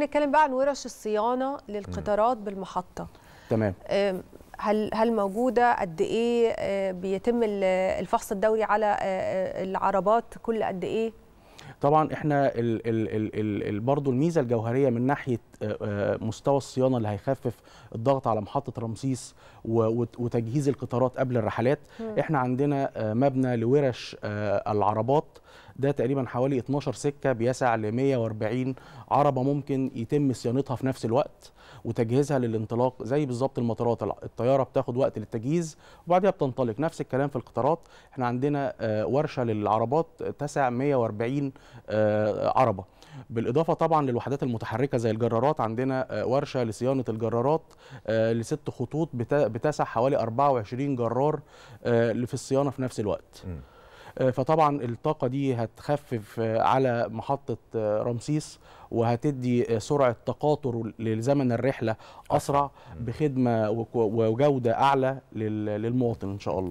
نتكلم بقى عن ورش الصيانه للقطارات بالمحطه تمام هل هل موجوده قد ايه آه، بيتم الفحص الدوري على آه، آه، العربات كل قد ايه طبعا احنا برضه برضو الميزه الجوهريه من ناحيه مستوى الصيانه اللي هيخفف الضغط على محطه رمسيس وتجهيز القطارات قبل الرحلات احنا عندنا مبنى لورش العربات ده تقريبا حوالي 12 سكه بيسع ل 140 عربه ممكن يتم صيانتها في نفس الوقت وتجهيزها للانطلاق زي بالظبط المطارات الطياره بتاخد وقت للتجهيز وبعدها بتنطلق نفس الكلام في القطارات احنا عندنا آه، ورشه للعربات تسع 140 آه، عربه بالاضافه طبعا للوحدات المتحركه زي الجرارات عندنا آه، ورشه لصيانه الجرارات لست خطوط بتسع حوالي 24 جرار في الصيانه في نفس الوقت م. آه، فطبعا الطاقه دي هتخفف آه، على محطه آه، رمسيس وهتدي سرعه تقاطر لزمن الرحله اسرع بخدمه وجوده اعلى للمواطن ان شاء الله